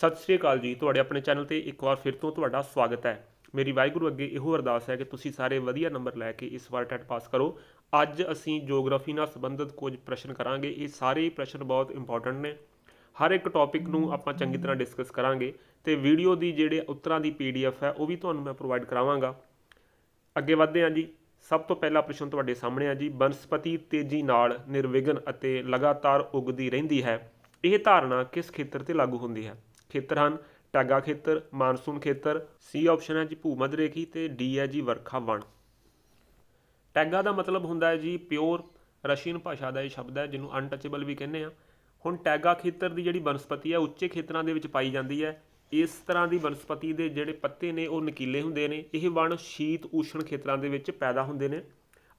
ਸਤਿ ਸ੍ਰੀ ਅਕਾਲ ਜੀ ਤੁਹਾਡੇ ਆਪਣੇ ਚੈਨਲ ਤੇ ਇੱਕ ਵਾਰ ਫਿਰ ਤੋਂ ਤੁਹਾਡਾ ਸਵਾਗਤ ਹੈ ਮੇਰੀ ਵਾਹਿਗੁਰੂ ਅੱਗੇ ਇਹੋ ਅਰਦਾਸ ਹੈ ਕਿ ਤੁਸੀਂ ਸਾਰੇ ਵਧੀਆ ਨੰਬਰ ਲੈ ਕੇ ਇਸ ਵਾਰ ਟੈਟ ਪਾਸ ਕਰੋ ਅੱਜ ਅਸੀਂ ਜੀਓਗ੍ਰਾਫੀ ਨਾਲ ਸੰਬੰਧਿਤ ਕੁਝ ਪ੍ਰਸ਼ਨ ਕਰਾਂਗੇ ਇਹ ਸਾਰੇ ਪ੍ਰਸ਼ਨ ਬਹੁਤ ਇੰਪੋਰਟੈਂਟ ਨੇ ਹਰ ਇੱਕ ਟੌਪਿਕ ਨੂੰ ਆਪਾਂ ਚੰਗੀ ਤਰ੍ਹਾਂ ਡਿਸਕਸ ਕਰਾਂਗੇ ਤੇ ਵੀਡੀਓ ਦੀ ਜਿਹੜੇ ਉੱਤਰਾਂ ਦੀ ਪੀਡੀਐਫ ਹੈ ਉਹ ਵੀ ਤੁਹਾਨੂੰ ਮੈਂ ਪ੍ਰੋਵਾਈਡ ਕਰਾਵਾਂਗਾ ਅੱਗੇ ਵਧਦੇ ਹਾਂ ਜੀ ਸਭ ਤੋਂ ਪਹਿਲਾ ਪ੍ਰਸ਼ਨ ਤੁਹਾਡੇ ਸਾਹਮਣੇ ਆ ਜੀ ਬਨਸਪਤੀ ਤੇਜ਼ੀ ਨਾਲ ਨਿਰਵਿਘਨ ਅਤੇ ਲਗਾਤਾਰ ਉੱਗਦੀ ਰਹਿੰਦੀ ਹੈ ਇਹ ਧਾਰਨਾ ਕਿਸ ਖੇਤਰ ਤੇ ਲਾਗੂ ਹੁੰਦੀ ਹੈ ਖੇਤਰ ਹਨ ਟਾਗਾ ਖੇਤਰ ਮਾਨਸੂਨ ਖੇਤਰ ਸੀ ਆਪਸ਼ਨ ਹੈ ਜੀ ਭੂਮਧ ਰੇਖੀ ਤੇ ਡੀ ਹੈ ਜੀ ਵਰਖਾ ਵਣ ਟਾਗਾ ਦਾ ਮਤਲਬ ਹੁੰਦਾ ਹੈ ਜੀ ਪਿਓਰ ਰਸ਼ੀਨ ਭਾਸ਼ਾ ਦਾ ਇਹ ਸ਼ਬਦ ਹੈ ਜਿਹਨੂੰ ਅਨਟਚੇਬਲ ਵੀ ਕਹਿੰਦੇ ਆ ਹੁਣ ਟਾਗਾ ਖੇਤਰ ਦੀ ਜਿਹੜੀ ਬਨਸਪਤੀ ਹੈ ਉੱਚੇ ਖੇਤਰਾਂ ਦੇ ਵਿੱਚ ਪਾਈ ਜਾਂਦੀ ਹੈ ਇਸ ਤਰ੍ਹਾਂ ਦੀ ਬਨਸਪਤੀ ਦੇ ਜਿਹੜੇ ਪੱਤੇ ਨੇ ਉਹ ਨਕੀਲੇ ਹੁੰਦੇ ਨੇ ਇਹ ਵਣ ਸ਼ੀਤ ਊਸ਼ਣ ਖੇਤਰਾਂ ਦੇ ਵਿੱਚ ਪੈਦਾ ਹੁੰਦੇ ਨੇ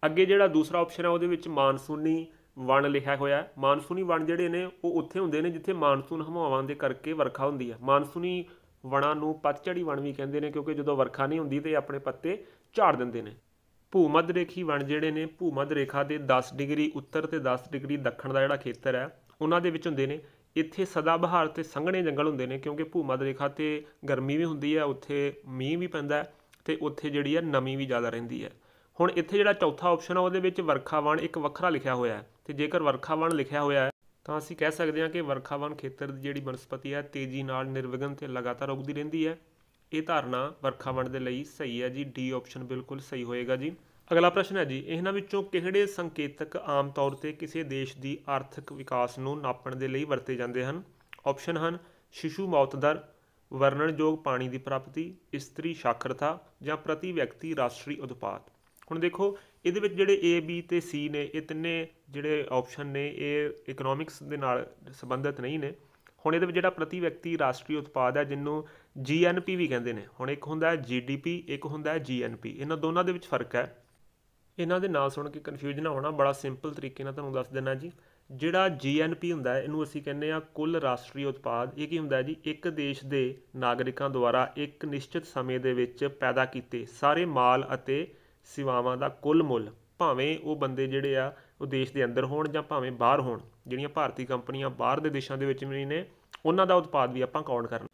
ਅੱਗੇ ਜਿਹੜਾ ਦੂਸਰਾ ਆਪਸ਼ਨ ਹੈ ਉਹਦੇ ਵਿੱਚ ਮਾਨਸੂਨੀ ਵਣ ਲਿਖਿਆ ਹੋਇਆ ਮਾਨਸੂਨੀ ਵਣ ਜਿਹੜੇ ਨੇ ਉਹ ਉੱਥੇ ਹੁੰਦੇ ਨੇ ਜਿੱਥੇ ਮਾਨਸੂਨ ਹਵਾਵਾਂ ਦੇ ਕਰਕੇ ਵਰਖਾ ਹੁੰਦੀ ਹੈ ਮਾਨਸੂਨੀ ਵਣਾਂ ਨੂੰ ਪਤਝੜੀ ਵਣ ਵੀ ਕਹਿੰਦੇ ਨੇ ਕਿਉਂਕਿ ਜਦੋਂ ਵਰਖਾ ਨਹੀਂ ਹੁੰਦੀ ਤੇ ਆਪਣੇ ਪੱਤੇ ਝਾੜ ਦਿੰਦੇ ਨੇ ਭੂਮੱਧ ਰੇਖੀ ਵਣ ਜਿਹੜੇ ਨੇ ਭੂਮੱਧ ਰੇਖਾ ਦੇ 10 ਡਿਗਰੀ ਉੱਤਰ ਤੇ 10 ਡਿਗਰੀ ਦੱਖਣ ਦਾ ਜਿਹੜਾ ਖੇਤਰ ਹੈ ਉਹਨਾਂ ਦੇ ਵਿੱਚ ਹੁੰਦੇ ਨੇ ਇੱਥੇ ਸਦਾ ਬਹਾਰ ਤੇ ਸੰਘਣੇ ਜੰਗਲ ਹੁੰਦੇ ਨੇ ਕਿਉਂਕਿ ਭੂਮੱਧ ਰੇਖਾ ਤੇ ਗਰਮੀ ਵੀ ਹੁੰਦੀ ਹੈ ਉੱਥੇ ਮੀਂਹ ਵੀ ਪੈਂਦਾ ਤੇ ਉੱਥੇ ਜਿਹੜੀ ਹੈ ਨਮੀ ਵੀ ਜ਼ਿਆਦਾ ਰਹਿੰਦੀ ਹੈ ਹੁਣ ਇੱਥੇ ਜਿਹੜਾ ਚੌਥਾ ਆਪਸ਼ਨ ਆ ਉਹਦੇ ਵਿੱਚ ਵਰਖਾਵਣ ਇੱਕ ਵੱਖਰਾ ਲਿਖਿਆ ਹੋਇਆ ਹੈ ਤੇ ਜੇਕਰ ਵਰਖਾਵਣ ਲਿਖਿਆ ਹੋਇਆ ਹੈ ਤਾਂ ਅਸੀਂ ਕਹਿ ਸਕਦੇ ਹਾਂ ਕਿ ਵਰਖਾਵਣ ਖੇਤਰ ਦੀ ਜਿਹੜੀ ਬਨਸਪਤੀ ਹੈ ਤੇਜ਼ੀ ਨਾਲ ਨਿਰਵਿਘਨ ਤੇ ਲਗਾਤਾਰ ਉਗਦੀ ਰਹਿੰਦੀ ਹੈ ਇਹ ਧਾਰਨਾ ਵਰਖਾਵਣ ਦੇ ਲਈ ਸਹੀ ਹੈ ਜੀ ਡੀ ਆਪਸ਼ਨ ਬਿਲਕੁਲ ਸਹੀ ਹੋਏਗਾ ਜੀ ਅਗਲਾ ਪ੍ਰਸ਼ਨ ਹੈ ਜੀ ਇਹਨਾਂ ਵਿੱਚੋਂ ਕਿਹੜੇ ਸੰਕੇਤਕ ਆਮ ਤੌਰ ਤੇ ਕਿਸੇ ਦੇਸ਼ ਦੀ ਆਰਥਿਕ ਵਿਕਾਸ ਨੂੰ ਨਾਪਣ ਦੇ ਲਈ ਵਰਤੇ ਜਾਂਦੇ ਹਨ ਆਪਸ਼ਨ ਹਨ ਸ਼ਿਸ਼ੂ ਮੌਤ ਦਰ ਵਰਣਨਯੋਗ ਪਾਣੀ ਦੀ ਪ੍ਰਾਪਤੀ ਇਸਤਰੀ ਸਾਖਰਤਾ ਜਾਂ ਪ੍ਰਤੀ ਵਿਅਕਤੀ ਰਾਸ਼ਟਰੀ ਉਤਪਾਦ ਹੁਣ ਦੇਖੋ ਇਹਦੇ ਵਿੱਚ ਜਿਹੜੇ A B ਤੇ C ਨੇ ਇਹ ਤਿੰਨੇ ਜਿਹੜੇ ਆਪਸ਼ਨ ਨੇ ਇਹ ਇਕਨੋਮਿਕਸ ਦੇ ਨਾਲ ਸੰਬੰਧਿਤ ਨਹੀਂ ਨੇ ਹੁਣ ਇਹਦੇ ਵਿੱਚ ਜਿਹੜਾ ਪ੍ਰਤੀ ਵਿਅਕਤੀ ਰਾਸ਼ਟਰੀ ਉਤਪਾਦ ਹੈ ਜਿੰਨੂੰ GNP ਵੀ ਕਹਿੰਦੇ ਨੇ ਹੁਣ ਇੱਕ ਹੁੰਦਾ ਹੈ GDP ਇੱਕ ਹੁੰਦਾ ਹੈ GNP ਇਹਨਾਂ ਦੋਨਾਂ ਦੇ ਵਿੱਚ ਫਰਕ ਹੈ ਇਹਨਾਂ ਦੇ ਨਾਲ ਸੁਣ ਕੇ ਕਨਫਿਊਜ਼ ਨਾ ਹੋਣਾ ਬੜਾ ਸਿੰਪਲ ਤਰੀਕੇ ਨਾਲ ਤੁਹਾਨੂੰ ਦੱਸ ਦਿੰਨਾ ਜੀ ਜਿਹੜਾ GNP ਹੁੰਦਾ ਹੈ ਇਹਨੂੰ ਅਸੀਂ ਕਹਿੰਦੇ ਆ ਕੁੱਲ ਰਾਸ਼ਟਰੀ ਉਤਪਾਦ ਇਹ ਕੀ ਹੁੰਦਾ ਜੀ ਇੱਕ ਦੇਸ਼ ਦੇ ਨਾਗਰਿਕਾਂ ਦੁਆਰਾ ਇੱਕ ਨਿਸ਼ਚਿਤ ਸਮੇਂ ਦੇ ਵਿੱਚ ਪੈਦਾ ਕੀਤੇ ਸਾਰੇ ਮਾਲ ਅਤੇ ਸੇਵਾਵਾਂ ਦਾ ਕੁੱਲ ਮੁੱਲ ਭਾਵੇਂ ਉਹ ਬੰਦੇ ਜਿਹੜੇ ਆ ਉਹ ਦੇਸ਼ ਦੇ ਅੰਦਰ ਹੋਣ ਜਾਂ ਭਾਵੇਂ ਬਾਹਰ ਹੋਣ ਜਿਹੜੀਆਂ ਭਾਰਤੀ ਕੰਪਨੀਆਂ ਬਾਹਰ ਦੇ ਦੇਸ਼ਾਂ ਦੇ ਵਿੱਚ ਵੀ ਨੇ ਉਹਨਾਂ ਦਾ ਉਤਪਾਦ ਵੀ ਆਪਾਂ ਕਾਊਂਟ ਕਰਨਾ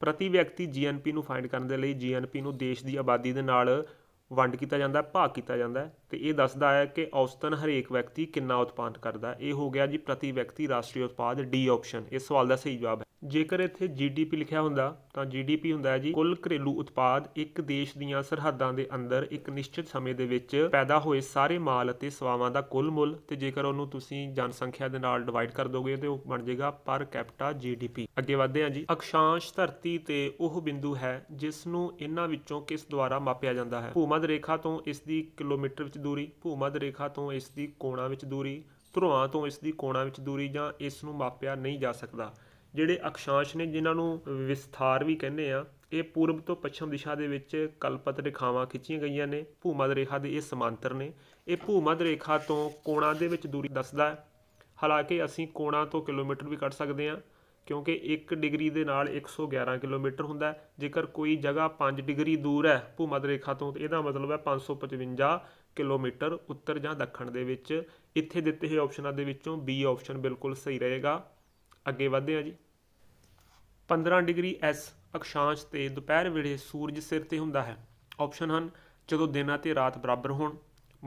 ਪ੍ਰਤੀ ਵਿਅਕਤੀ ਜੀਐਨਪੀ ਨੂੰ ਫਾਈਂਡ ਕਰਨ ਦੇ ਲਈ ਜੀਐਨਪੀ ਨੂੰ ਦੇਸ਼ ਦੀ ਆਬਾਦੀ ਦੇ ਨਾਲ ਵੰਡ ਕੀਤਾ ਜਾਂਦਾ ਹੈ ਭਾਗ ਕੀਤਾ ਜਾਂਦਾ ਹੈ ਤੇ ਇਹ ਦੱਸਦਾ ਹੈ ਕਿ ਔਸਤਨ ਹਰੇਕ ਵਿਅਕਤੀ ਕਿੰਨਾ ਉਤਪਾਦਨ ਕਰਦਾ ਇਹ ਹੋ ਗਿਆ ਜੀ ਪ੍ਰਤੀ ਵਿਅਕਤੀ ਰਾਸ਼ਟਰੀ ਉਤਪਾਦ ਡੀ ਆਪਸ਼ਨ ਇਸ ਸਵਾਲ ਦਾ ਸਹੀ ਜਵਾਬ ਹੈ ਜੇਕਰ ਇੱਥੇ GDP ਲਿਖਿਆ ਹੁੰਦਾ ਤਾਂ GDP ਹੁੰਦਾ ਹੈ ਜੀ ਕੁੱਲ ਘਰੇਲੂ ਉਤਪਾਦ ਇੱਕ ਦੇਸ਼ ਦੀਆਂ ਸਰਹੱਦਾਂ ਦੇ ਅੰਦਰ ਇੱਕ ਨਿਸ਼ਚਿਤ ਸਮੇਂ ਦੇ ਵਿੱਚ ਪੈਦਾ ਹੋਏ ਸਾਰੇ ਮਾਲ ਅਤੇ ਸੇਵਾਵਾਂ ਦਾ ਕੁੱਲ ਮੁੱਲ ਤੇ ਜੇਕਰ ਉਹਨੂੰ ਤੁਸੀਂ ਜਨਸੰਖਿਆ ਦੇ ਨਾਲ ਡਿਵਾਈਡ ਕਰ ਦੋਗੇ ਤੇ ਉਹ ਬਣ ਜਾਏਗਾ ਪਰ ਕੈਪਟਾ GDP ਅੱਗੇ ਵਧਦੇ ਹਾਂ ਜੀ ਅਕਸ਼ਾਂਸ਼ ਧਰਤੀ ਤੇ ਉਹ ਬਿੰਦੂ ਹੈ ਜਿਸ ਨੂੰ ਇਹਨਾਂ ਵਿੱਚੋਂ ਕਿਸ ਦੁਆਰਾ ਮਾਪਿਆ ਜਾਂਦਾ ਹੈ ਭੂਮੱਧ ਰੇਖਾ ਤੋਂ ਇਸ ਦੀ ਕਿਲੋਮੀਟਰ ਵਿੱਚ ਦੂਰੀ ਭੂਮੱਧ ਰੇਖਾ ਤੋਂ ਇਸ ਦੀ ਕੋਣਾ ਵਿੱਚ ਦੂਰੀ ਧਰੁਵਾਂ ਤੋਂ ਇਸ ਦੀ ਕੋਣਾ ਵਿੱਚ ਦੂਰੀ ਜਾਂ ਇਸ ਨੂੰ ਮਾਪਿਆ ਨਹੀਂ ਜਾ ਸਕਦਾ ਜਿਹੜੇ ਅਕਸ਼ਾਂਸ਼ ਨੇ ਜਿਨ੍ਹਾਂ ਨੂੰ ਵਿਸਥਾਰ ਵੀ ਕਹਿੰਦੇ ਆ ਇਹ ਪੂਰਬ ਤੋਂ ਪੱਛਮ ਦਿਸ਼ਾ ਦੇ ਵਿੱਚ ਕਲਪਤ ਰੇਖਾਵਾਂ ਖਿੱਚੀਆਂ ਗਈਆਂ ਨੇ ਭੂਮਧ ਰੇਖਾ ਦੇ ਇਹ ਸਮਾਂਤਰ ਨੇ ਇਹ ਭੂਮਧ ਰੇਖਾ ਤੋਂ ਕੋਣਾਂ ਦੇ ਵਿੱਚ ਦੂਰੀ ਦੱਸਦਾ ਹੈ ਹਾਲਾਂਕਿ ਅਸੀਂ ਕੋਣਾਂ ਤੋਂ ਕਿਲੋਮੀਟਰ ਵੀ ਕੱਢ ਸਕਦੇ ਹਾਂ ਕਿਉਂਕਿ 1 ਡਿਗਰੀ ਦੇ ਨਾਲ 111 ਕਿਲੋਮੀਟਰ ਹੁੰਦਾ ਹੈ ਜੇਕਰ ਕੋਈ ਜਗ੍ਹਾ 5 ਡਿਗਰੀ ਦੂਰ ਹੈ ਭੂਮਧ ਰੇਖਾ ਤੋਂ ਇਹਦਾ ਮਤਲਬ ਹੈ 555 ਕਿਲੋਮੀਟਰ ਉੱਤਰ ਜਾਂ ਦੱਖਣ ਦੇ ਵਿੱਚ ਇੱਥੇ ਦਿੱਤੇ ਹੋਏ ਆਪਸ਼ਨਾਂ ਦੇ ਵਿੱਚੋਂ ਬੀ ਆਪਸ਼ਨ ਬਿਲਕੁਲ ਸਹੀ ਰਹੇਗਾ ਅੱਗੇ ਵਧਦੇ ਹਾਂ ਜੀ 15 ਡਿਗਰੀ ਐਸ ਅਕਸ਼ਾਂਸ਼ ਤੇ ਦੁਪਹਿਰ ਵੇਲੇ ਸੂਰਜ ਸਿਰ ਤੇ ਹੁੰਦਾ ਹੈ ਆਪਸ਼ਨ ਹਨ ਜਦੋਂ ਦਿਨ ਅਤੇ ਰਾਤ ਬਰਾਬਰ ਹੋਣ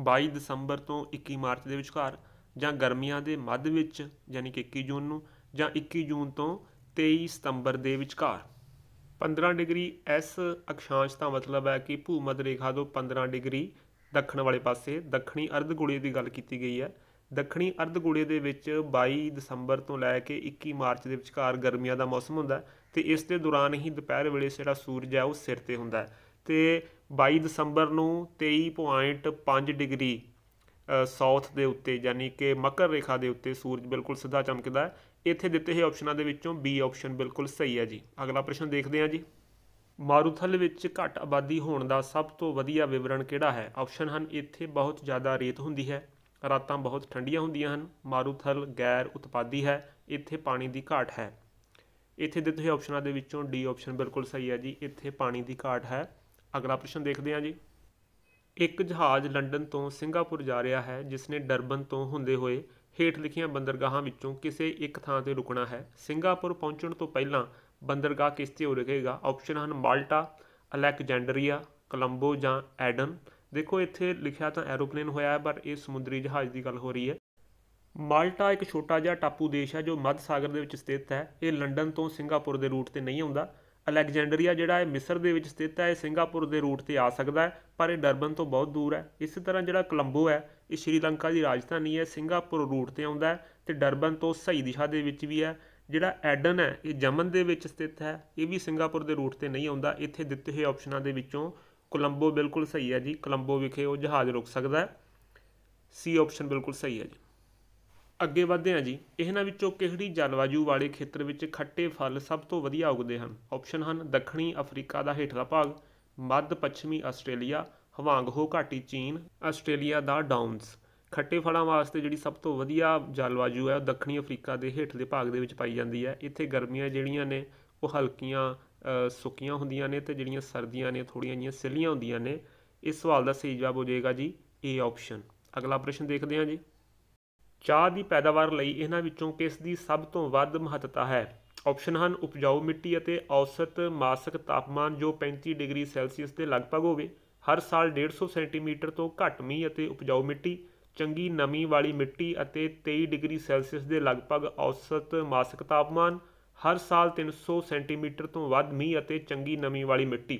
22 ਦਸੰਬਰ ਤੋਂ 21 ਮਾਰਚ ਦੇ ਵਿਚਕਾਰ ਜਾਂ ਗਰਮੀਆਂ ਦੇ ਮੱਧ ਵਿੱਚ ਯਾਨੀ ਕਿ 21 ਜੂਨ ਨੂੰ ਜਾਂ 21 ਜੂਨ ਤੋਂ 23 ਸਤੰਬਰ ਦੇ ਵਿਚਕਾਰ 15 ਡਿਗਰੀ ਐਸ ਅਕਸ਼ਾਂਸ਼ ਦਾ ਮਤਲਬ ਹੈ ਕਿ ਭੂਮਧ ਰੇਖਾ ਤੋਂ 15 ਡਿਗਰੀ ਦੱਖਣ ਵਾਲੇ ਪਾਸੇ ਦੱਖਣੀ ਅਰਧ ਗੋਲੇ ਦੀ ਗੱਲ ਕੀਤੀ ਗਈ ਹੈ ਦੱਖਣੀ ਅਰਧਗੋਲੇ ਦੇ ਵਿੱਚ 22 ਦਸੰਬਰ ਤੋਂ ਲੈ ਕੇ 21 ਮਾਰਚ ਦੇ ਵਿਚਕਾਰ ਗਰਮੀਆਂ ਦਾ ਮੌਸਮ ਹੁੰਦਾ ਤੇ ਇਸ ਦੇ ਦੌਰਾਨ ਹੀ ਦੁਪਹਿਰ ਵੇਲੇ ਜਿਹੜਾ ਸੂਰਜ ਹੈ ਉਹ ਸਿਰ ਤੇ ਹੁੰਦਾ ਤੇ 22 ਦਸੰਬਰ ਨੂੰ 23.5 ਡਿਗਰੀ ਸਾਊਥ ਦੇ ਉੱਤੇ ਯਾਨੀ ਕਿ ਮਕਰ ਰੇਖਾ ਦੇ ਉੱਤੇ ਸੂਰਜ ਬਿਲਕੁਲ ਸਿੱਧਾ ਚਮਕਦਾ ਹੈ ਇੱਥੇ ਦਿੱਤੇ ਹੋਏ ਆਪਸ਼ਨਾਂ ਦੇ ਵਿੱਚੋਂ ਬੀ ਆਪਸ਼ਨ ਬਿਲਕੁਲ ਸਹੀ ਹੈ ਜੀ ਅਗਲਾ ਪ੍ਰਸ਼ਨ ਦੇਖਦੇ ਹਾਂ ਜੀ ਮਾਰੂਥਲ ਵਿੱਚ ਘੱਟ ਆਬਾਦੀ ਹੋਣ ਦਾ ਸਭ ਤੋਂ ਵਧੀਆ ਵਿਵਰਣ ਕਿਹੜਾ ਹੈ ਆਪਸ਼ਨ ਹਨ ਇੱਥੇ ਬਹੁਤ ਜ਼ਿਆਦਾ ਰੇਤ ਹੁੰਦੀ ਹੈ ਰਾਤਾਂ ਬਹੁਤ ਠੰਡੀਆਂ ਹੁੰਦੀਆਂ ਹਨ ਮਾਰੂਥਲ ਗੈਰ ਉਤਪਾਦੀ ਹੈ ਇੱਥੇ ਪਾਣੀ ਦੀ ਘਾਟ ਹੈ ਇੱਥੇ ਦਿੱਤੇ ਹੋਏ ਆਪਸ਼ਨਾਂ ਦੇ ਵਿੱਚੋਂ ਡੀ ਆਪਸ਼ਨ ਬਿਲਕੁਲ ਸਹੀ ਹੈ ਜੀ ਇੱਥੇ ਪਾਣੀ ਦੀ ਘਾਟ ਹੈ ਅਗਲਾ ਪ੍ਰਸ਼ਨ ਦੇਖਦੇ ਹਾਂ ਜੀ ਇੱਕ ਜਹਾਜ਼ ਲੰਡਨ ਤੋਂ ਸਿੰਗਾਪੁਰ ਜਾ ਰਿਹਾ ਹੈ ਜਿਸ ਨੇ ਡਰਬਨ ਤੋਂ ਹੁੰਦੇ ਹੋਏ ਹੇਠ ਲਿਖੀਆਂ ਬੰਦਰਗਾਹਾਂ ਵਿੱਚੋਂ ਕਿਸੇ ਇੱਕ ਥਾਂ ਤੇ ਰੁਕਣਾ ਹੈ ਸਿੰਗਾਪੁਰ ਪਹੁੰਚਣ ਤੋਂ ਪਹਿਲਾਂ ਬੰਦਰਗਾਹ ਕਿਸ ਤੇ ਰੁਕੇਗਾ ਆਪਸ਼ਨ ਹਨ ਮਾਲਟਾ ਅਲੈਕਜੈਂਡਰੀਆ ਕੋਲੰਬੋ ਜਾਂ ਐਡਨ ਦੇਖੋ ਇੱਥੇ ਲਿਖਿਆ ਤਾਂ ਐਰੋਪਲੇਨ ਹੋਇਆ ਹੈ ਪਰ ਇਹ ਸਮੁੰਦਰੀ ਜਹਾਜ਼ ਦੀ ਗੱਲ ਹੋ ਰਹੀ ਹੈ ਮਾਲਟਾ ਇੱਕ ਛੋਟਾ ਜਿਹਾ ਟਾਪੂ ਦੇਸ਼ ਹੈ ਜੋ ਮੱਧ ਸਾਗਰ ਦੇ ਵਿੱਚ ਸਥਿਤ ਹੈ ਇਹ ਲੰਡਨ ਤੋਂ ਸਿੰਗਾਪੁਰ ਦੇ ਰੂਟ ਤੇ ਨਹੀਂ ਆਉਂਦਾ ਅਲੈਗਜ਼ੈਂਡਰੀਆ ਜਿਹੜਾ ਹੈ ਮਿਸਰ ਦੇ ਵਿੱਚ ਸਥਿਤ ਹੈ ਇਹ ਸਿੰਗਾਪੁਰ ਦੇ ਰੂਟ ਤੇ ਆ ਸਕਦਾ ਹੈ ਪਰ ਇਹ ਡਰਬਨ ਤੋਂ ਬਹੁਤ ਦੂਰ ਹੈ ਇਸੇ ਤਰ੍ਹਾਂ ਜਿਹੜਾ ਕੋਲੰਬੋ ਹੈ ਇਹ ਸ਼੍ਰੀਲੰਕਾ ਦੀ ਰਾਜਧਾਨੀ ਹੈ ਸਿੰਗਾਪੁਰ ਰੂਟ ਤੇ ਆਉਂਦਾ ਹੈ ਤੇ ਡਰਬਨ ਤੋਂ ਸਹੀ ਦਿਸ਼ਾ ਦੇ ਵਿੱਚ ਵੀ ਹੈ ਜਿਹੜਾ ਐਡਨ ਹੈ ਇਹ ਜਮਨ ਦੇ ਵਿੱਚ ਸਥਿਤ ਹੈ ਇਹ ਵੀ ਸਿੰਗਾਪੁਰ ਦੇ ਰੂਟ ਤੇ ਨਹੀਂ ਆਉਂਦਾ ਇੱਥੇ ਦਿੱਤੇ ਹੋਏ ਆਪਸ਼ਨਾਂ ਦੇ ਵਿੱਚੋਂ ਕੋਲੰਬੋ ਬਿਲਕੁਲ ਸਹੀ ਹੈ ਜੀ ਕੋਲੰਬੋ ਵਿਖੇ ਉਹ ਜਹਾਜ਼ ਰੁਕ ਸਕਦਾ ਹੈ ਸੀ ਆਪਸ਼ਨ ਬਿਲਕੁਲ ਸਹੀ ਹੈ ਜੀ ਅੱਗੇ ਵਧਦੇ ਹਾਂ ਜੀ ਇਹਨਾਂ ਵਿੱਚੋਂ ਕਿਹੜੀ ਜਲਵਾਯੂ ਵਾਲੇ ਖੇਤਰ ਵਿੱਚ ਖੱਟੇ ਫਲ ਸਭ ਤੋਂ ਵਧੀਆ ਉਗਦੇ ਹਨ ਆਪਸ਼ਨ ਹਨ ਦੱਖਣੀ ਅਫਰੀਕਾ ਦਾ ਹੇਠਲਾ ਭਾਗ ਮੱਧ ਪੱਛਮੀ ਆਸਟ੍ਰੇਲੀਆ ਹਵਾਂਗਹੋ ਘਾਟੀ ਚੀਨ ਆਸਟ੍ਰੇਲੀਆ ਦਾ ਡਾਊਨਸ ਖੱਟੇ ਫਲਾਂ ਵਾਸਤੇ ਜਿਹੜੀ ਸਭ ਤੋਂ ਵਧੀਆ ਜਲਵਾਯੂ ਹੈ ਉਹ ਦੱਖਣੀ ਅਫਰੀਕਾ ਦੇ ਹੇਠਲੇ ਭਾਗ ਦੇ ਵਿੱਚ ਪਾਈ ਜਾਂਦੀ ਹੈ ਇੱਥੇ ਗਰਮੀਆਂ ਜਿਹੜੀਆਂ ਨੇ ਉਹ ਹਲਕੀਆਂ ਸੁੱਕੀਆਂ ਹੁੰਦੀਆਂ ਨੇ ਤੇ ਜਿਹੜੀਆਂ ਸਰਦੀਆਂ ਨੇ ਥੋੜੀਆਂ ਜੀਆਂ ਸਿੱਲੀਆਂ ਹੁੰਦੀਆਂ ਨੇ ਇਸ ਸਵਾਲ ਦਾ ਸਹੀ ਜਵਾਬ ਹੋ ਜਾਏਗਾ ਜੀ ਏ ਆਪਸ਼ਨ ਅਗਲਾ ਪ੍ਰਸ਼ਨ ਦੇਖਦੇ ਹਾਂ ਜੀ ਚਾਹ ਦੀ ਪੈਦਾਵਾਰ ਲਈ ਇਹਨਾਂ ਵਿੱਚੋਂ ਕਿਸ ਦੀ ਸਭ ਤੋਂ ਵੱਧ ਮਹੱਤਤਾ ਹੈ ਆਪਸ਼ਨ ਹਨ ਉਪਜਾਊ ਮਿੱਟੀ ਅਤੇ ਔਸਤ ਮਾਸਿਕ ਤਾਪਮਾਨ ਜੋ 35 ਡਿਗਰੀ ਸੈਲਸੀਅਸ ਦੇ ਲਗਭਗ ਹੋਵੇ ਹਰ ਸਾਲ 150 ਸੈਂਟੀਮੀਟਰ ਤੋਂ ਘੱਟ ਮੀਂਹ ਅਤੇ ਉਪਜਾਊ ਮਿੱਟੀ ਚੰਗੀ ਨਮੀ ਵਾਲੀ ਮਿੱਟੀ ਅਤੇ 23 ਡਿਗਰੀ ਸੈਲਸੀਅਸ ਦੇ ਲਗਭਗ ਔਸਤ ਮਾਸਿਕ ਤਾਪਮਾਨ ਹਰ ਸਾਲ 300 ਸੈਂਟੀਮੀਟਰ ਤੋਂ ਵੱਧ ਮੀਂਹ ਅਤੇ ਚੰਗੀ ਨਮੀ ਵਾਲੀ ਮਿੱਟੀ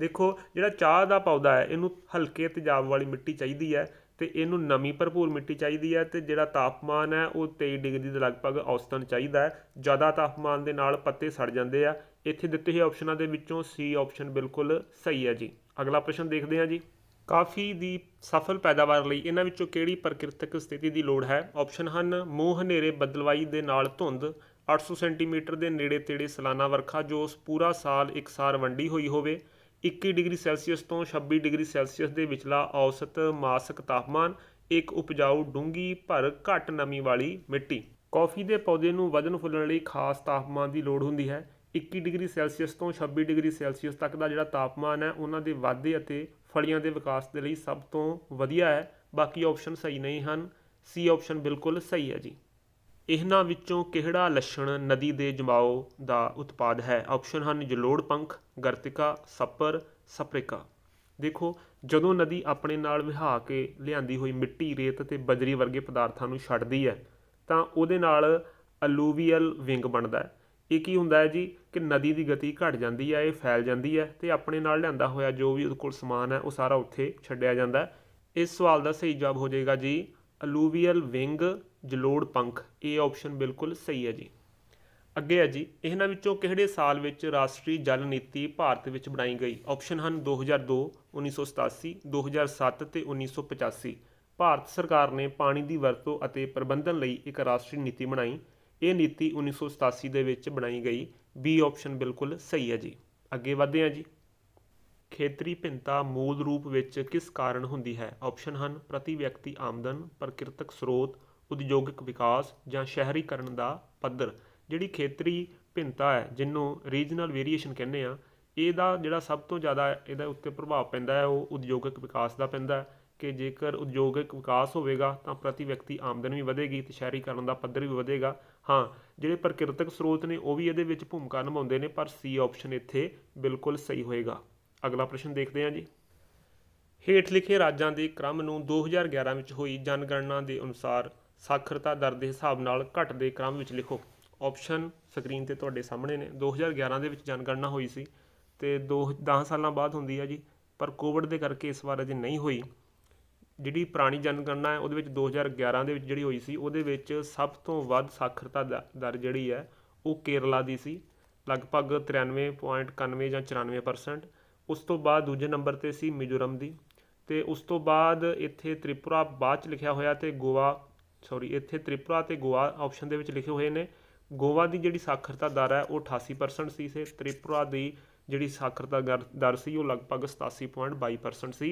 ਦੇਖੋ ਜਿਹੜਾ ਚਾਹ ਦਾ ਪੌਦਾ ਹੈ ਇਹਨੂੰ ਹਲਕੇ ਤੇਜ਼ਾਬ ਵਾਲੀ ਮਿੱਟੀ ਚਾਹੀਦੀ ਹੈ ਤੇ ਇਹਨੂੰ ਨਮੀ ਭਰਪੂਰ ਮਿੱਟੀ ਚਾਹੀਦੀ ਹੈ ਤੇ ਜਿਹੜਾ ਤਾਪਮਾਨ ਹੈ ਉਹ 23 ਡਿਗਰੀ ਦੇ ਲਗਭਗ ਔਸਤਨ ਚਾਹੀਦਾ ਹੈ ਜ਼ਿਆਦਾ ਤਾਪਮਾਨ ਦੇ ਨਾਲ ਪੱਤੇ ਸੜ ਜਾਂਦੇ ਆ ਇੱਥੇ ਦਿੱਤੇ ਹੋਏ ਆਪਸ਼ਨਾਂ ਦੇ ਵਿੱਚੋਂ ਸੀ ਆਪਸ਼ਨ ਬਿਲਕੁਲ ਸਹੀ ਹੈ ਜੀ ਅਗਲਾ ਪ੍ਰਸ਼ਨ ਦੇਖਦੇ ਹਾਂ ਜੀ ਕਾਫੀ ਦੀ ਸਫਲ ਪੈਦਾਵਾਰ ਲਈ ਇਹਨਾਂ ਵਿੱਚੋਂ ਕਿਹੜੀ ਪ੍ਰਕਿਰਤਕ ਸਥਿਤੀ ਦੀ ਲੋੜ ਹੈ ਆਪਸ਼ਨ ਹਨ ਮੋਹ ਹਨੇਰੇ ਬਦਲਵਾਈ ਦੇ ਨਾਲ ਧੁੰਦ 800 ਸੈਂਟੀਮੀਟਰ ਦੇ ਨੇੜੇ ਤੇੜੇ ਸਾਲਾਨਾ ਵਰਖਾ ਜੋ ਉਸ ਪੂਰਾ ਸਾਲ ਇੱਕਸਾਰ ਵੰਡੀ ਹੋਈ ਹੋਵੇ 21 ਡਿਗਰੀ ਸੈਲਸੀਅਸ ਤੋਂ 26 ਡਿਗਰੀ ਸੈਲਸੀਅਸ ਦੇ ਵਿਚਲਾ ਔਸਤ ਮਾਸਕ ਤਾਪਮਾਨ ਇੱਕ ਉਪਜਾਊ ਡੂੰਗੀ ਭਰ ਘੱਟ ਨਮੀ ਵਾਲੀ ਮਿੱਟੀ ਕਾਫੀ ਦੇ ਪੌਦੇ ਨੂੰ ਵਧਣ ਫੁੱਲਣ ਲਈ ਖਾਸ ਤਾਪਮਾਨ ਦੀ ਲੋੜ ਹੁੰਦੀ ਹੈ 21 ਡਿਗਰੀ ਸੈਲਸੀਅਸ ਤੋਂ 26 ਡਿਗਰੀ ਸੈਲਸੀਅਸ ਤੱਕ ਦਾ ਜਿਹੜਾ ਤਾਪਮਾਨ ਹੈ ਉਹਨਾਂ ਦੇ ਵਾਧੇ ਅਤੇ ਫਲੀਆਂ ਦੇ ਵਿਕਾਸ ਦੇ ਲਈ ਸਭ ਤੋਂ ਵਧੀਆ ਹੈ ਬਾਕੀ ਆਪਸ਼ਨ ਸਹੀ ਨਹੀਂ ਹਨ ਸੀ ਆਪਸ਼ਨ ਬਿਲਕੁਲ ਸਹੀ ਹੈ ਜੀ ਇਹਨਾਂ ਵਿੱਚੋਂ ਕਿਹੜਾ ਲੱਛਣ ਨਦੀ ਦੇ ਜਮਾਓ ਦਾ ਉਤਪਾਦ ਹੈ ਆਪਸ਼ਨ ਹਨ ਜਲੋੜ ਪੰਖ ਗਰਤਿਕਾ ਸੱਪਰ ਸਪ੍ਰਿਕਾ ਦੇਖੋ ਜਦੋਂ ਨਦੀ ਆਪਣੇ ਨਾਲ ਵਹਾ ਕੇ ਲਿਆਂਦੀ ਹੋਈ ਮਿੱਟੀ ਰੇਤ ਅਤੇ ਬਜਰੀ ਵਰਗੇ ਪਦਾਰਥਾਂ ਨੂੰ ਛੱਡਦੀ ਹੈ ਤਾਂ ਉਹਦੇ ਨਾਲ ਅਲੂਵੀਅਲ ਵਿੰਗ ਬਣਦਾ ਹੈ ਇਹ ਕੀ ਹੁੰਦਾ ਹੈ ਜੀ ਕਿ ਨਦੀ ਦੀ ਗਤੀ ਘਟ ਜਾਂਦੀ ਹੈ ਇਹ ਫੈਲ ਜਾਂਦੀ ਹੈ ਤੇ ਆਪਣੇ ਨਾਲ ਲਿਆਂਦਾ ਹੋਇਆ ਜੋ ਵੀ ਉਹਦੇ ਕੋਲ ਸਮਾਨ ਹੈ ਉਹ ਸਾਰਾ ਉੱਥੇ ਛੱਡਿਆ ਜਾਂਦਾ ਹੈ ਇਸ ਸਵਾਲ ਦਾ ਸਹੀ ਜਵਾਬ ਹੋ ਜਾਏਗਾ ਜੀ ਅਲੂਵੀਅਲ ਵਿੰਗ ਜਲੋੜ ਪੰਖ ਇਹ ਆਪਸ਼ਨ ਬਿਲਕੁਲ ਸਹੀ ਹੈ ਜੀ ਅੱਗੇ ਹੈ ਜੀ ਇਹਨਾਂ ਵਿੱਚੋਂ ਕਿਹੜੇ ਸਾਲ ਵਿੱਚ ਰਾਸ਼ਟਰੀ ਜਲ ਨੀਤੀ ਭਾਰਤ ਵਿੱਚ ਬਣਾਈ ਗਈ ਆਪਸ਼ਨ ਹਨ 2002 1987 2007 ਤੇ 1985 ਭਾਰਤ ਸਰਕਾਰ ਨੇ ਪਾਣੀ ਦੀ ਵਰਤੋਂ ਅਤੇ ਪ੍ਰਬੰਧਨ ਲਈ ਇੱਕ ਰਾਸ਼ਟਰੀ ਨੀਤੀ ਬਣਾਈ ਇਹ ਨੀਤੀ 1987 ਦੇ ਵਿੱਚ ਬਣਾਈ ਗਈ ਬੀ ਆਪਸ਼ਨ ਬਿਲਕੁਲ ਸਹੀ ਹੈ ਜੀ ਅੱਗੇ ਵਧਦੇ ਹਾਂ ਜੀ ਖੇਤਰੀ ਭਿੰਨਤਾ ਮੂਲ ਰੂਪ ਵਿੱਚ ਕਿਸ ਕਾਰਨ ਹੁੰਦੀ ਹੈ ਆਪਸ਼ਨ ਹਨ ਪ੍ਰਤੀ ਵਿਅਕਤੀ ਆਮਦਨ ਪ੍ਰਕਿਰਤਕ ਸਰੋਤ ਉਦਯੋਗਿਕ ਵਿਕਾਸ ਜਾਂ ਸ਼ਹਿਰੀਕਰਨ ਦਾ ਪੱਧਰ ਜਿਹੜੀ ਖੇਤਰੀ ਭਿੰਨਤਾ ਹੈ ਜਿਹਨੂੰ ਰੀਜਨਲ ਵੇਰੀਏਸ਼ਨ ਕਹਿੰਦੇ ਆ ਇਹਦਾ ਜਿਹੜਾ ਸਭ ਤੋਂ ਜ਼ਿਆਦਾ ਇਹਦੇ ਉੱਤੇ ਪ੍ਰਭਾਵ ਪੈਂਦਾ ਹੈ ਉਹ ਉਦਯੋਗਿਕ ਵਿਕਾਸ ਦਾ ਪੈਂਦਾ ਕਿ ਜੇਕਰ ਉਦਯੋਗਿਕ ਵਿਕਾਸ ਹੋਵੇਗਾ ਤਾਂ ਪ੍ਰਤੀ ਵਿਅਕਤੀ ਆਮਦਨ ਵੀ ਵਧੇਗੀ ਤੇ ਸ਼ਹਿਰੀਕਰਨ ਦਾ ਪੱਧਰ ਵੀ ਵਧੇਗਾ ਹਾਂ ਜਿਹੜੇ ਪ੍ਰਕਿਰਤਿਕ ਸਰੋਤ ਨੇ ਉਹ ਵੀ ਇਹਦੇ ਵਿੱਚ ਭੂਮਿਕਾ ਨਿਭਾਉਂਦੇ ਨੇ ਪਰ ਸੀ ਆਪਸ਼ਨ ਇੱਥੇ ਬਿਲਕੁਲ ਸਹੀ ਹੋਏਗਾ ਅਗਲਾ ਪ੍ਰਸ਼ਨ ਦੇਖਦੇ ਹਾਂ ਜੀ ਹੇਠ ਲਿਖੇ ਰਾਜਾਂ ਦੇ ਕ੍ਰਮ ਨੂੰ 2011 ਵਿੱਚ ਹੋਈ ਜਨਗਣਨਾ ਦੇ ਅਨੁਸਾਰ ਸਾਖਰਤਾ ਦਰ ਦੇ ਹਿਸਾਬ ਨਾਲ ਘਟਦੇ ਕ੍ਰਮ ਵਿੱਚ ਲਿਖੋ ਆਪਸ਼ਨ ਸਕਰੀਨ ਤੇ ਤੁਹਾਡੇ ਸਾਹਮਣੇ ਨੇ 2011 ਦੇ ਵਿੱਚ ਜਨਗਣਨਾ ਹੋਈ ਸੀ ਤੇ 2 10 ਸਾਲਾਂ ਬਾਅਦ ਹੁੰਦੀ ਹੈ ਜੀ ਪਰ ਕੋਵਿਡ ਦੇ ਕਰਕੇ ਇਸ ਵਾਰ ਅਜੇ ਨਹੀਂ ਹੋਈ ਜਿਹੜੀ ਪੁਰਾਣੀ ਜਨਗਣਨਾ ਹੈ ਉਹਦੇ ਵਿੱਚ 2011 ਦੇ ਵਿੱਚ ਜਿਹੜੀ ਹੋਈ ਸੀ ਉਹਦੇ ਵਿੱਚ ਸਭ ਤੋਂ ਵੱਧ ਸਾਖਰਤਾ ਦਰ ਜਿਹੜੀ ਹੈ ਉਹ ਕੇਰਲਾ ਦੀ ਸੀ ਲਗਭਗ 93.91 ਜਾਂ 94% ਉਸ ਤੋਂ ਬਾਅਦ ਦੂਜੇ ਨੰਬਰ ਤੇ ਸੀ ਮਿਜ਼ੋਰਮ ਦੀ ਤੇ ਉਸ ਤੋਂ ਬਾਅਦ ਇੱਥੇ ਤ੍ਰਿਪੁਰਾ ਬਾਅਦ ਚ ਲਿਖਿਆ ਹੋਇਆ ਤੇ ਗੋਆ ਸੌਰੀ ਇੱਥੇ ਤ੍ਰਿਪੁਰਾ ਤੇ ਗੋਆ ਆਪਸ਼ਨ ਦੇ ਵਿੱਚ ਲਿਖੇ ਹੋਏ ਨੇ ਗੋਆ ਦੀ ਜਿਹੜੀ ਸਾਖਰਤਾ ਦਰ ਹੈ ਉਹ 88% ਸੀ ਸੇ ਤ੍ਰਿਪੁਰਾ ਦੀ ਜਿਹੜੀ ਸਾਖਰਤਾ ਦਰ ਸੀ ਉਹ ਲਗਭਗ 87.22% ਸੀ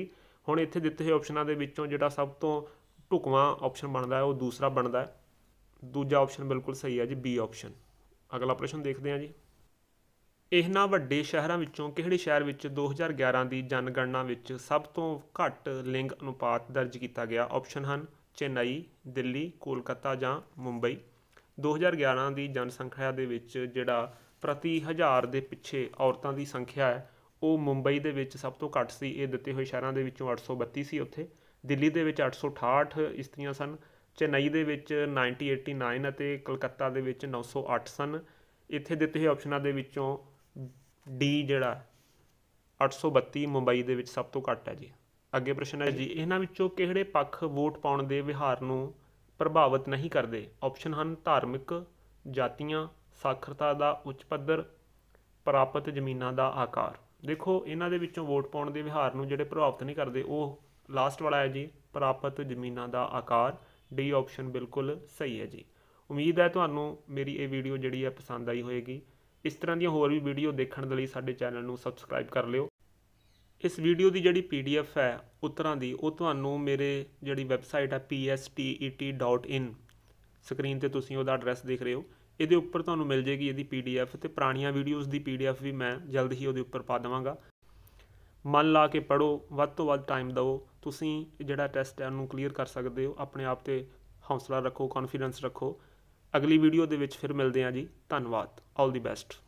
ਹੁਣ ਇੱਥੇ ਦਿੱਤੇ ਹੋਏ ਆਪਸ਼ਨਾਂ ਦੇ ਵਿੱਚੋਂ ਜਿਹੜਾ ਸਭ ਤੋਂ ਢੁਕਵਾਂ ਆਪਸ਼ਨ ਬਣਦਾ ਹੈ ਉਹ ਦੂਸਰਾ ਬਣਦਾ ਹੈ ਦੂਜਾ ਆਪਸ਼ਨ ਬਿਲਕੁਲ ਸਹੀ ਹੈ ਜੀ ਬੀ ਆਪਸ਼ਨ ਅਗਲਾ ਪ੍ਰਸ਼ਨ ਦੇਖਦੇ ਹਾਂ ਜੀ ਇਹਨਾਂ ਵੱਡੇ ਸ਼ਹਿਰਾਂ ਵਿੱਚੋਂ ਕਿਹੜੇ ਸ਼ਹਿਰ ਵਿੱਚ 2011 ਦੀ ਜਨਗਣਨਾ ਵਿੱਚ ਸਭ ਤੋਂ ਘੱਟ ਲਿੰਗ ਅਨੁਪਾਤ ਦਰਜ ਕੀਤਾ ਗਿਆ ਆਪਸ਼ਨ ਹਨ ਚੇਨਈ ਦਿੱਲੀ ਕੋਲਕਾਤਾ ਜਾਂ ਮੁੰਬਈ 2011 ਦੀ ਜਨਸੰਖਿਆ ਦੇ ਵਿੱਚ ਜਿਹੜਾ ਪ੍ਰਤੀ ਹਜ਼ਾਰ ਦੇ ਪਿੱਛੇ ਔਰਤਾਂ ਦੀ ਸੰਖਿਆ ਹੈ ਉਹ ਮੁੰਬਈ ਦੇ ਵਿੱਚ ਸਭ ਤੋਂ ਘੱਟ ਸੀ ਇਹ ਦਿੱਤੇ ਹੋਏ ਸ਼ਹਿਰਾਂ ਦੇ ਵਿੱਚੋਂ 832 ਸੀ ਉੱਥੇ ਦਿੱਲੀ ਦੇ ਵਿੱਚ 868 ਇਸਤਰੀਆਂ ਸਨ ਚੇਨਈ ਦੇ ਵਿੱਚ 9089 ਅਤੇ ਕਲਕੱਤਾ ਦੇ ਵਿੱਚ 908 ਸਨ ਇੱਥੇ ਦਿੱਤੇ ਹੋਏ ਆਪਸ਼ਨਾਂ ਦੇ ਵਿੱਚੋਂ ਡੀ ਜਿਹੜਾ 832 ਮੁੰਬਈ ਦੇ ਵਿੱਚ ਸਭ ਤੋਂ ਘੱਟ ਹੈ ਜੀ ਅੱਗੇ ਪ੍ਰਸ਼ਨ ਹੈ ਜੀ ਇਹਨਾਂ ਵਿੱਚੋਂ ਕਿਹੜੇ ਪੱਖ ਵੋਟ ਪਾਉਣ ਦੇ ਵਿਹਾਰ ਨੂੰ ਪ੍ਰਭਾਵਿਤ ਨਹੀਂ ਕਰਦੇ ਆਪਸ਼ਨ ਹਨ ਧਾਰਮਿਕ ਜਾਤੀਆਂ ਸਾਖਰਤਾ ਦਾ ਉੱਚ ਪੱਧਰ ਪ੍ਰਾਪਤ ਜ਼ਮੀਨਾਂ ਦਾ ਆਕਾਰ ਦੇਖੋ ਇਹਨਾਂ ਦੇ ਵਿੱਚੋਂ ਵੋਟ ਪਾਉਣ ਦੇ ਵਿਹਾਰ ਨੂੰ ਜਿਹੜੇ ਪ੍ਰਭਾਵਿਤ ਨਹੀਂ ਕਰਦੇ ਉਹ ਲਾਸਟ ਵਾਲਾ ਹੈ ਜੀ ਪ੍ਰਾਪਤ ਜ਼ਮੀਨਾਂ ਦਾ ਆਕਾਰ ਡੀ ਆਪਸ਼ਨ ਬਿਲਕੁਲ ਸਹੀ ਹੈ ਜੀ ਉਮੀਦ ਹੈ ਤੁਹਾਨੂੰ ਮੇਰੀ ਇਹ ਵੀਡੀਓ ਜਿਹੜੀ ਹੈ ਪਸੰਦ ਆਈ ਹੋਵੇਗੀ ਇਸ ਤਰ੍ਹਾਂ ਦੀਆਂ ਹੋਰ ਵੀ ਵੀਡੀਓ ਦੇਖਣ ਦੇ ਲਈ ਸਾਡੇ ਚੈਨਲ ਨੂੰ ਸਬਸਕ੍ਰਾਈਬ ਕਰ ਲਿਓ ਇਸ ਵੀਡੀਓ ਦੀ ਜਿਹੜੀ ਪੀਡੀਐਫ ਹੈ ਉਤਰਾਂ ਦੀ ਉਹ ਤੁਹਾਨੂੰ ਮੇਰੇ ਜਿਹੜੀ ਵੈਬਸਾਈਟ ਹੈ pstet.in ਸਕਰੀਨ ਤੇ ਤੁਸੀਂ ਉਹਦਾ ਐਡਰੈਸ ਦੇਖ ਰਹੇ ਹੋ ਇਹਦੇ ਉੱਪਰ ਤੁਹਾਨੂੰ ਮਿਲ ਜੇਗੀ ਇਹਦੀ ਪੀਡੀਐਫ ਤੇ ਪੁਰਾਣੀਆਂ ਵੀਡੀਓਜ਼ ਦੀ ਪੀਡੀਐਫ ਵੀ ਮੈਂ ਜਲਦ ਹੀ ਉਹਦੇ ਉੱਪਰ ਪਾ ਦਵਾਂਗਾ ਮਨ ਲਾ ਕੇ ਪੜੋ ਵੱਧ ਤੋਂ ਵੱਧ ਟਾਈਮ ਦਿਓ ਤੁਸੀਂ ਜਿਹੜਾ ਟੈਸਟ ਹੈ ਉਹਨੂੰ ਕਲੀਅਰ ਕਰ ਸਕਦੇ ਹੋ ਆਪਣੇ ਆਪ ਤੇ ਹੌਸਲਾ ਰੱਖੋ ਕੌਨਫੀਡੈਂਸ ਰੱਖੋ ਅਗਲੀ ਵੀਡੀਓ ਦੇ ਵਿੱਚ ਫਿਰ ਮਿਲਦੇ ਹਾਂ ਜੀ ਧੰਨਵਾਦ ਆਲ ਦੀ ਬੈਸਟ